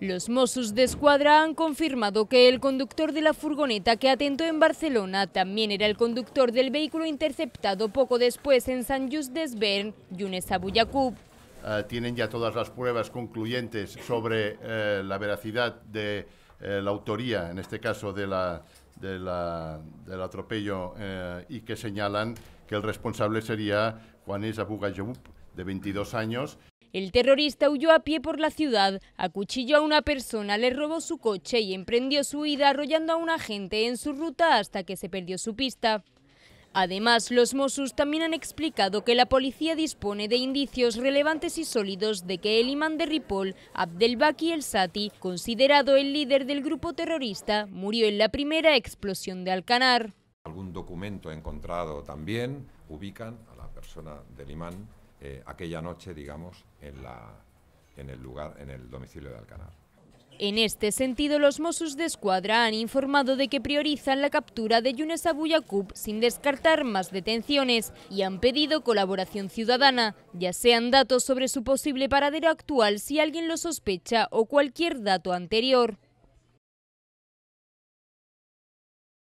Los Mossos de Escuadra han confirmado que el conductor de la furgoneta que atentó en Barcelona también era el conductor del vehículo interceptado poco después en San Just Bern, Yunes Yacoub. Ah, tienen ya todas las pruebas concluyentes sobre eh, la veracidad de eh, la autoría, en este caso del atropello, eh, y que señalan que el responsable sería Juanes Abugayub, de 22 años. El terrorista huyó a pie por la ciudad, acuchilló a una persona, le robó su coche y emprendió su huida arrollando a un agente en su ruta hasta que se perdió su pista. Además, los Mossos también han explicado que la policía dispone de indicios relevantes y sólidos de que el imán de Ripoll, Abdelbaki El Sati, considerado el líder del grupo terrorista, murió en la primera explosión de Alcanar. Algún documento encontrado también ubican a la persona del imán eh, aquella noche, digamos, en, el lugar, en el domicilio de Alcanar. En este sentido, los Mossos de Escuadra han informado de que priorizan la captura de Yunes Abuyacub sin descartar más detenciones y han pedido colaboración ciudadana, ya sean datos sobre su posible paradero actual si alguien lo sospecha o cualquier dato anterior.